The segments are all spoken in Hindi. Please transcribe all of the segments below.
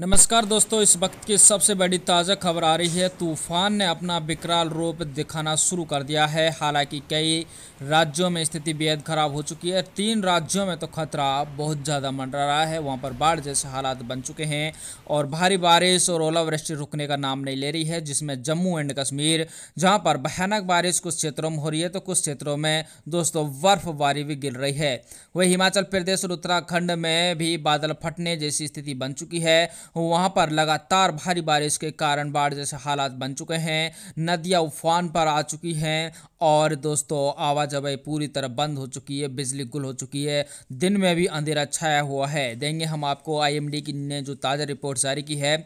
नमस्कार दोस्तों इस वक्त की सबसे बड़ी ताज़ा खबर आ रही है तूफान ने अपना विकराल रूप दिखाना शुरू कर दिया है हालांकि कई राज्यों में स्थिति बेहद ख़राब हो चुकी है तीन राज्यों में तो खतरा बहुत ज़्यादा मंडरा रहा है वहां पर बाढ़ जैसे हालात बन चुके हैं और भारी बारिश और ओलावृष्टि रुकने का नाम नहीं ले रही है जिसमें जम्मू एंड कश्मीर जहाँ पर भयानक बारिश कुछ क्षेत्रों में हो रही है तो कुछ क्षेत्रों में दोस्तों बर्फबारी भी गिर रही है वही हिमाचल प्रदेश और उत्तराखंड में भी बादल फटने जैसी स्थिति बन चुकी है वहाँ पर लगातार भारी बारिश के कारण बाढ़ जैसे हालात बन चुके हैं नदियाँ उफान पर आ चुकी हैं और दोस्तों आवाजाही पूरी तरह बंद हो चुकी है बिजली गुल हो चुकी है दिन में भी अंधेरा छाया हुआ है देंगे हम आपको आईएमडी की ने जो ताज़ा रिपोर्ट जारी की है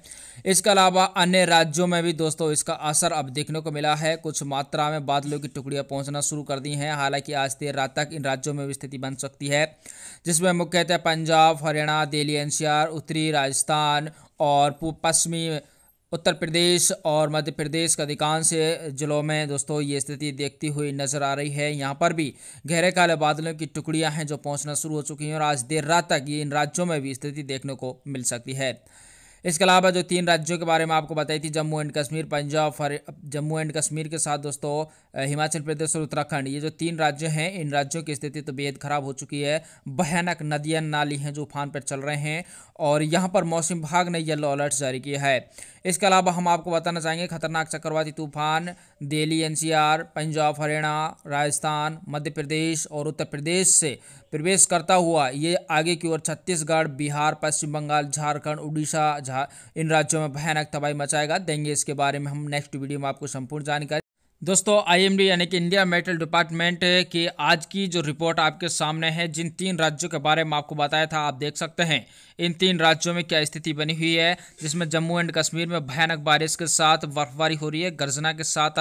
इसके अलावा अन्य राज्यों में भी दोस्तों इसका असर अब देखने को मिला है कुछ मात्रा में बादलों की टुकड़ियाँ पहुँचना शुरू कर दी हैं हालांकि आज देर रात तक इन राज्यों में भी स्थिति बन सकती है जिसमें मुख्यतः पंजाब हरियाणा दिल्ली एन उत्तरी राजस्थान और पश्चिमी उत्तर प्रदेश और मध्य प्रदेश के अधिकांश जिलों में दोस्तों ये स्थिति देखती हुई नजर आ रही है यहाँ पर भी गहरे काले बादलों की टुकड़ियाँ हैं जो पहुँचना शुरू हो चुकी हैं और आज देर रात तक ये इन राज्यों में भी स्थिति देखने को मिल सकती है इसके अलावा जो तीन राज्यों के बारे में आपको बताई थी जम्मू एंड कश्मीर पंजाब जम्मू एंड कश्मीर के साथ दोस्तों हिमाचल प्रदेश और उत्तराखंड ये जो तीन राज्य हैं इन राज्यों की स्थिति तो बेहद खराब हो चुकी है भयानक नदियाँ नाली हैं जो उफान पर चल रहे हैं और यहाँ पर मौसम विभाग ने येलो अलर्ट जारी किया है इसके अलावा हम आपको बताना चाहेंगे खतरनाक चक्रवाती तूफान दिल्ली एनसीआर, पंजाब हरियाणा राजस्थान मध्य प्रदेश और उत्तर प्रदेश से प्रवेश करता हुआ ये आगे की ओर छत्तीसगढ़ बिहार पश्चिम बंगाल झारखंड उड़ीसा झा इन राज्यों में भयानक तबाही मचाएगा देंगे इसके बारे में हम नेक्स्ट वीडियो में आपको संपूर्ण जानकारी दोस्तों आईएमडी यानी कि इंडिया मेटल डिपार्टमेंट की आज की जो रिपोर्ट आपके सामने है जिन तीन राज्यों के बारे में आपको बताया था आप देख सकते हैं इन तीन राज्यों में क्या स्थिति बनी हुई है जिसमें जम्मू एंड कश्मीर में भयानक बारिश के साथ बर्फबारी हो रही है गर्जना के साथ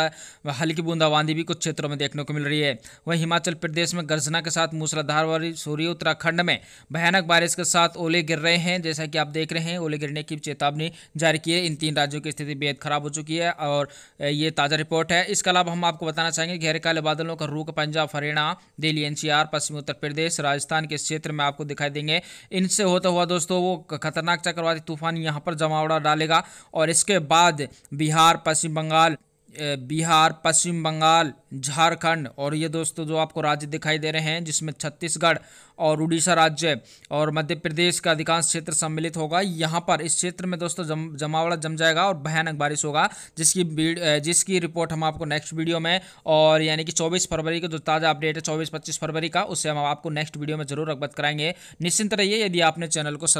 हल्की बूंदाबांदी भी कुछ क्षेत्रों में देखने को मिल रही है वहीं हिमाचल प्रदेश में गर्जना के साथ मूसलाधार बारिश हो रही है उत्तराखंड में भयानक बारिश के साथ ओले गिर रहे हैं जैसा कि आप देख रहे हैं ओले गिरने की चेतावनी जारी की है इन तीन राज्यों की स्थिति बेहद खराब हो चुकी है और ये ताज़ा रिपोर्ट है इसका इसके अलावा हम आपको बताना चाहेंगे गहरे काले बादलों का रुख पंजाब हरियाणा दिल्ली एनसीआर पश्चिमी उत्तर प्रदेश राजस्थान के क्षेत्र में आपको दिखाई देंगे इनसे होता हुआ दोस्तों वो खतरनाक चक्रवाती तूफान यहाँ पर जमावड़ा डालेगा और इसके बाद बिहार पश्चिम बंगाल बिहार पश्चिम बंगाल झारखंड और ये दोस्तों जो आपको राज्य दिखाई दे रहे हैं जिसमें छत्तीसगढ़ और उड़ीसा राज्य और मध्य प्रदेश का अधिकांश क्षेत्र सम्मिलित होगा यहाँ पर इस क्षेत्र में दोस्तों जम जमावड़ा जम जाएगा और भयानक बारिश होगा जिसकी जिसकी रिपोर्ट हम आपको नेक्स्ट वीडियो में और यानी कि चौबीस फरवरी का जो ताज़ा अपडेट है चौबीस पच्चीस फरवरी का उससे हम आपको नेक्स्ट वीडियो में जरूर अगबत कराएंगे निश्चिंत रहिए यदि आपने चैनल को